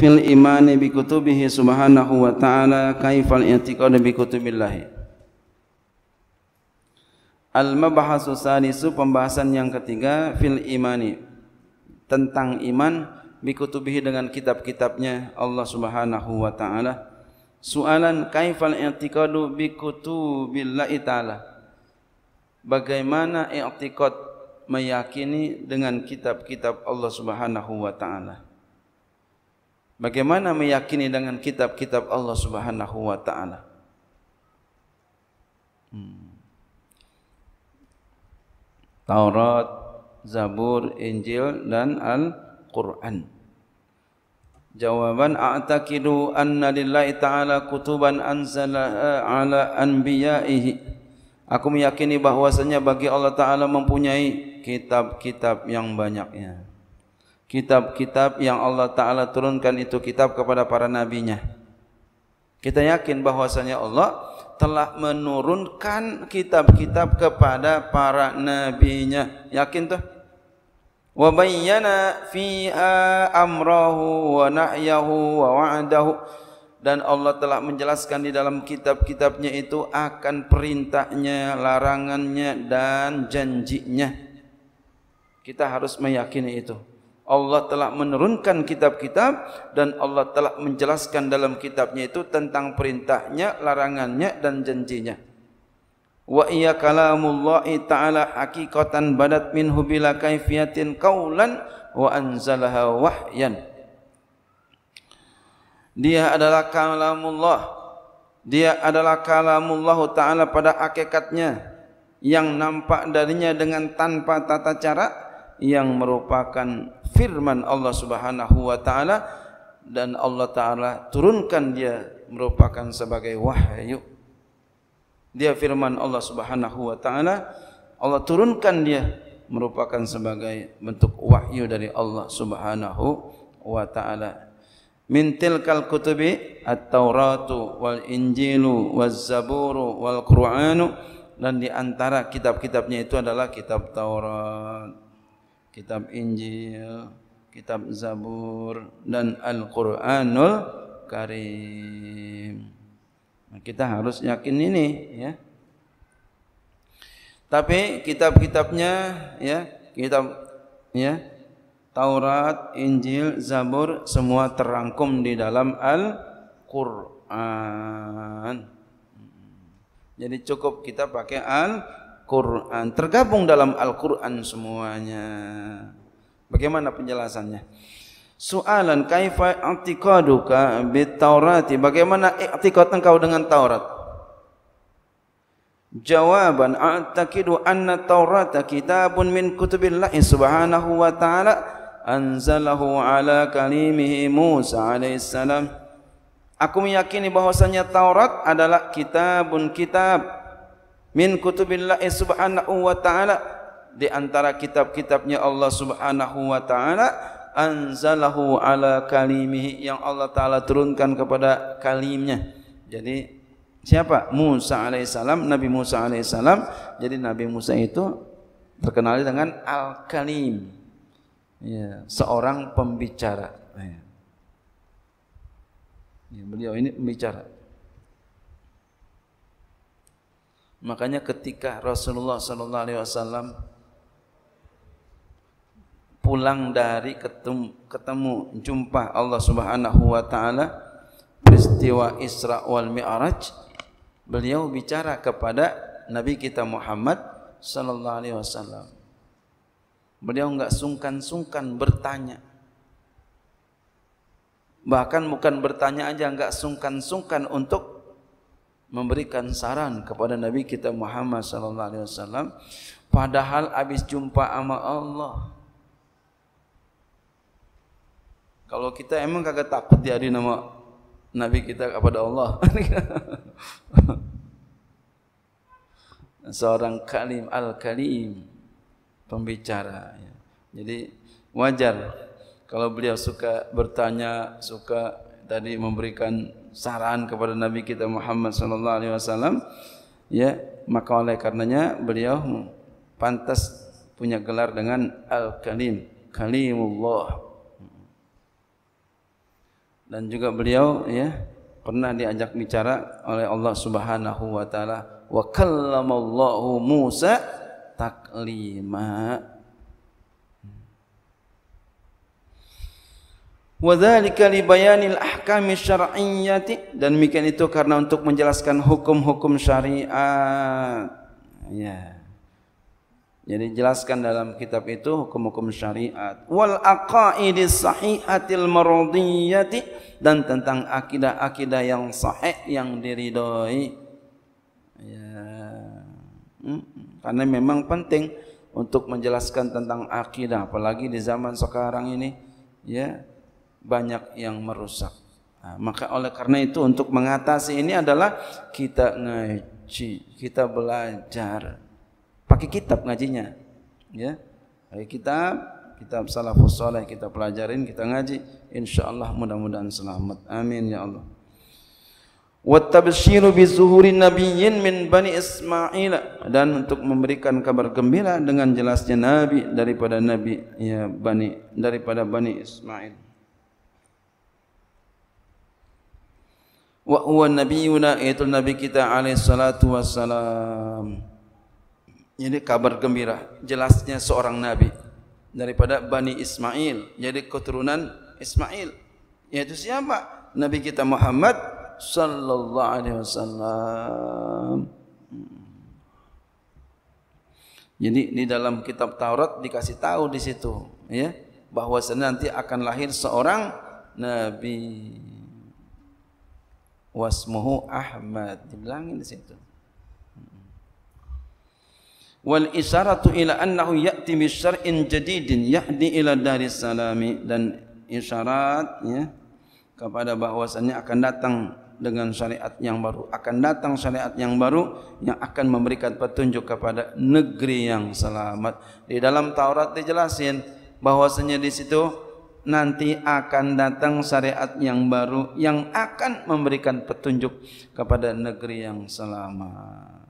fil imani bi kutubihi subhanahu wa ta'ala kaifal i'tiqadu bi kutubillah al mabahasu salisu pembahasan yang ketiga fil imani tentang iman bi kutubihi dengan kitab-kitabnya Allah subhanahu wa ta'ala soalan kaifal i'tiqadu bi kutubillah ta'ala bagaimana i'tiqad meyakini dengan kitab-kitab Allah subhanahu wa ta'ala Bagaimana meyakini dengan kitab-kitab Allah Subhanahu wa taala? Hmm. Taurat, Zabur, Injil dan Al-Qur'an. Jawaban a'taqidu anna lillahi ta'ala kutuban anzala eh, ala anbiya'ihi. Aku meyakini bahwasanya bagi Allah Ta'ala mempunyai kitab-kitab yang banyaknya kitab-kitab yang Allah Ta'ala turunkan itu kitab kepada para nabinya. Kita yakin bahwasanya Allah telah menurunkan kitab-kitab kepada para nabinya. Yakin tuh? Wa bayyana fiha amrahu wa nahyahu wa wa'adahu dan Allah telah menjelaskan di dalam kitab-kitabnya itu akan perintahnya, larangannya dan janjinya. Kita harus meyakini itu. Allah telah menurunkan kitab-kitab dan Allah telah menjelaskan dalam kitabnya itu tentang perintahnya, larangannya dan janjinya. Wa iya kalamullah ta'ala hakikatan badat min hubila kaifiyatin kaulan wa anzalaha wahyan. Dia adalah kalamullah. Dia adalah kalamullah ta'ala pada hakikatnya yang nampak darinya dengan tanpa tata cara yang merupakan firman Allah Subhanahu wa taala dan Allah taala turunkan dia merupakan sebagai wahyu. Dia firman Allah Subhanahu wa taala Allah turunkan dia merupakan sebagai bentuk wahyu dari Allah Subhanahu wa taala. Min tilkal kutubi at-tauratu wal injilu waz zaburu wal qur'anu dan di antara kitab-kitabnya itu adalah kitab Taurat kitab Injil, kitab Zabur dan Al-Qur'anul Karim. Kita harus yakin ini ya. Tapi kitab-kitabnya ya, kitab ya Taurat, Injil, Zabur semua terangkum di dalam Al-Qur'an. Hmm. Jadi cukup kita pakai Al-Qur'an. Quran, tergabung dalam Al-Quran semuanya. Bagaimana penjelasannya? Soalan kaifa i'tiqaduka bit Taurati? Bagaimana i'tiqad engkau dengan Taurat? Jawaban a'taqidu anna Taurata kitabun min kutubillahi subhanahu wa ta'ala anzalahu ala kalimihi Musa alaihi salam. Aku meyakini bahwasanya Taurat adalah kitabun kitab min kutubillahi subhanahu wa ta'ala di antara kitab-kitabnya Allah subhanahu wa ta'ala anzalahu ala kalimihi yang Allah ta'ala turunkan kepada kalimnya jadi siapa? Musa alaihissalam, Nabi Musa alaihissalam jadi Nabi Musa itu terkenal dengan al-kalim ya, seorang pembicara ya, ya beliau ini pembicara Makanya ketika Rasulullah sallallahu alaihi wasallam pulang dari ketemu, ketemu jumpa Allah Subhanahu wa taala peristiwa Isra wal Mi'raj beliau bicara kepada Nabi kita Muhammad sallallahu alaihi wasallam. Beliau enggak sungkan-sungkan bertanya. Bahkan bukan bertanya aja enggak sungkan-sungkan untuk memberikan saran kepada Nabi kita Muhammad sallallahu alaihi wasallam padahal habis jumpa sama Allah. Kalau kita emang kagak takut di nama Nabi kita kepada Allah. Seorang kalim al-kalim pembicara. Ya. Jadi wajar kalau beliau suka bertanya, suka tadi memberikan saran kepada Nabi kita Muhammad sallallahu alaihi wasallam ya maka oleh karenanya beliau pantas punya gelar dengan al-kalim kalimullah dan juga beliau ya pernah diajak bicara oleh Allah Subhanahu wa taala wa kallamallahu Musa taklima wa dzalika li bayanil ahkami syar'iyyati dan mikan itu karena untuk menjelaskan hukum-hukum syariat ya jadi jelaskan dalam kitab itu hukum-hukum syariat wal aqaidis sahihatil mardiyati dan tentang akidah-akidah yang sahih yang diridhoi ya hmm. karena memang penting untuk menjelaskan tentang akidah apalagi di zaman sekarang ini ya banyak yang merusak. Nah, maka oleh karena itu untuk mengatasi ini adalah kita ngaji, kita belajar pakai kitab ngajinya. Ya. Pakai kitab, kitab salafus saleh kita pelajarin, kita ngaji, insyaallah mudah-mudahan selamat. Amin ya Allah. Wa tabshiru bi zuhuri nabiyyin min bani Ismail dan untuk memberikan kabar gembira dengan jelasnya nabi daripada nabi ya bani daripada bani Ismail. wa huwa nabiyuna yaitu nabi kita alaihi salatu wassalam ini kabar gembira jelasnya seorang nabi daripada bani ismail jadi keturunan ismail yaitu siapa nabi kita Muhammad sallallahu alaihi wasallam jadi di dalam kitab Taurat dikasih tahu di situ ya bahwasanya nanti akan lahir seorang nabi wasmuhu Ahmad dibilangin di situ wal isyaratu ila annahu ya'ti bi syar'in jadidin ya'di ila dari salami dan isyarat ya kepada bahwasannya akan datang dengan syariat yang baru akan datang syariat yang baru yang akan memberikan petunjuk kepada negeri yang selamat di dalam Taurat dijelasin bahwasanya di situ nanti akan datang syariat yang baru yang akan memberikan petunjuk kepada negeri yang selamat.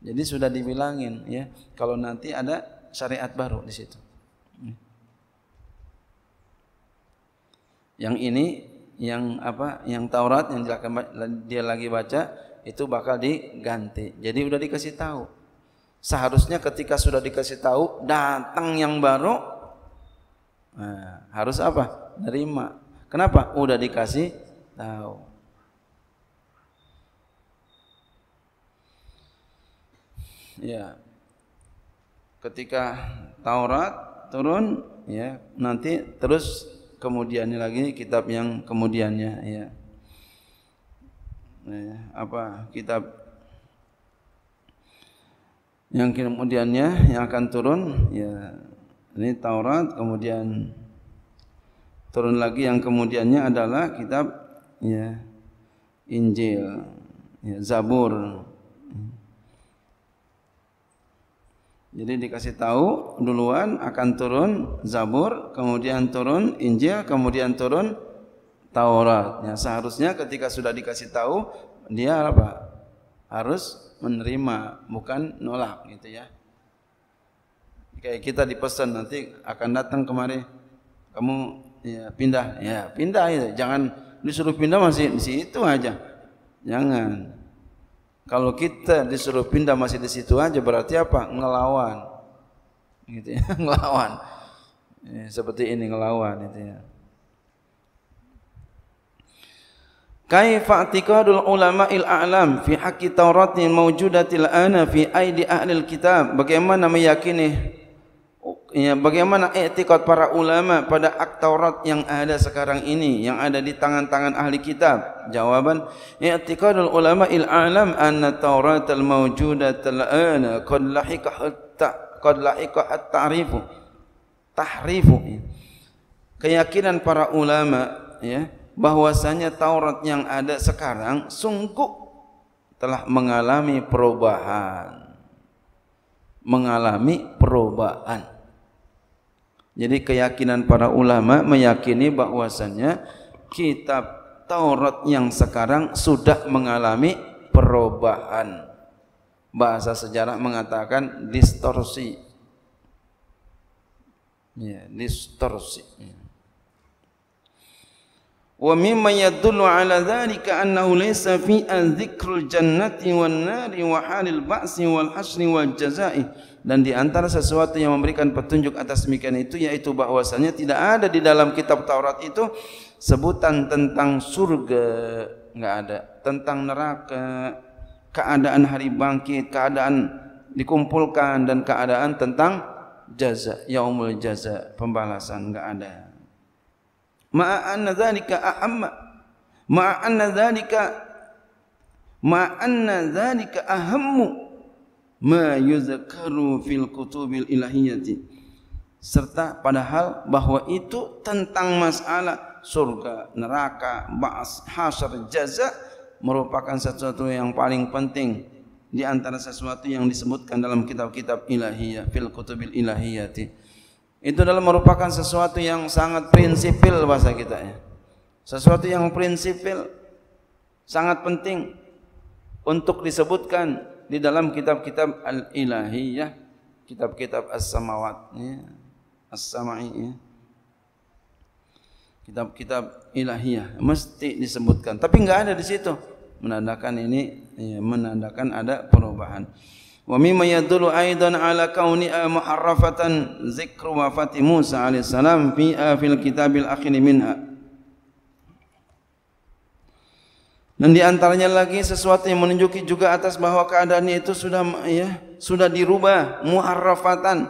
Jadi sudah dibilangin ya, kalau nanti ada syariat baru di situ. Yang ini yang apa? Yang Taurat yang dia lagi baca itu bakal diganti. Jadi udah dikasih tahu. Seharusnya ketika sudah dikasih tahu datang yang baru Nah, harus apa? Nerima. Kenapa? Udah dikasih tahu. Ya. Ketika Taurat turun, ya, nanti terus kemudiannya lagi kitab yang kemudiannya, ya. Nah, ya apa? Kitab yang kemudiannya yang akan turun, ya Ini Taurat kemudian turun lagi yang kemudiannya adalah kitab ya Injil ya Zabur. Jadi dikasih tahu duluan akan turun Zabur, kemudian turun Injil, kemudian turun Taurat. Ya, seharusnya ketika sudah dikasih tahu dia apa? Harus menerima bukan nolak gitu ya kayak kita dipesan nanti akan datang kemari kamu ya pindah ya pindah ya. jangan disuruh pindah masih di situ aja jangan kalau kita disuruh pindah masih di situ aja berarti apa ngelawan gitu ya ngelawan ya, seperti ini ngelawan itu ya Kaifa ulama ulama'il a'lam fi haqqi tauratin mawjudatil ana fi aidi ahli kitab bagaimana meyakini ya, bagaimana etikot para ulama pada aktorat yang ada sekarang ini yang ada di tangan-tangan ahli kitab jawaban etikadul ulama il alam anna taurat al mawjudat al ana qad lahika hatta qad lahika at tarifu tahrifu keyakinan para ulama ya bahwasanya Taurat yang ada sekarang sungguh telah mengalami perubahan mengalami perubahan jadi keyakinan para ulama meyakini bahwasannya kitab Taurat yang sekarang sudah mengalami perubahan. Bahasa sejarah mengatakan distorsi. Ya, distorsi. Wa mimma yadullu ala dhalika annahu laysa fi al jannati wal-nari wa halil ba'si wal-hasri wal-jazai dan di antara sesuatu yang memberikan petunjuk atas demikian itu yaitu bahwasanya tidak ada di dalam kitab Taurat itu sebutan tentang surga enggak ada tentang neraka keadaan hari bangkit keadaan dikumpulkan dan keadaan tentang jaza yaumul jaza pembalasan enggak ada ma'anna dzalika ahamma ma'anna dzalika ma'anna dzalika ahammu ma yuzakaru fil kutubil ilahiyati serta padahal bahwa itu tentang masalah surga neraka ba'as hasar jazak merupakan sesuatu yang paling penting di antara sesuatu yang disebutkan dalam kitab-kitab ilahiyah fil kutubil ilahiyati itu dalam merupakan sesuatu yang sangat prinsipil bahasa kita ya sesuatu yang prinsipil sangat penting untuk disebutkan di dalam kitab-kitab al-ilahiyah, kitab-kitab as-samawat, ya, as-sama'i, ya. kitab-kitab ilahiyah mesti disebutkan. Tapi enggak ada di situ menandakan ini ya, menandakan ada perubahan. Wa mimma yadullu aidan ala kauni eh, muharrafatan zikru wafati Musa alaihi salam fi eh, fil kitabil akhiri minha. Dan di antaranya lagi sesuatu yang menunjuki juga atas bahawa keadaannya itu sudah ya, sudah dirubah, muharrafatan,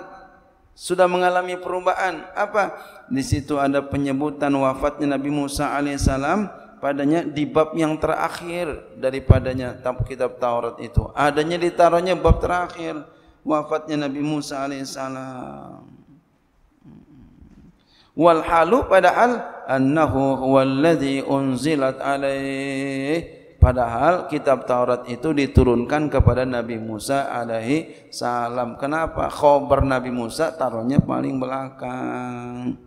sudah mengalami perubahan. Apa? Di situ ada penyebutan wafatnya Nabi Musa alaihissalam padanya di bab yang terakhir daripadanya kitab Taurat itu. Adanya ditaruhnya bab terakhir wafatnya Nabi Musa alaihissalam. Walhalu padahal annahu huwallazi unzilat alaihi padahal kitab Taurat itu diturunkan kepada Nabi Musa alaihi salam kenapa khabar Nabi Musa taruhnya paling belakang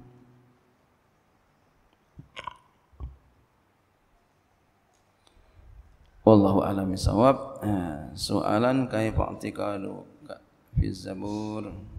wallahu alam bisawab eh, soalan kaifa atikalu fi zabur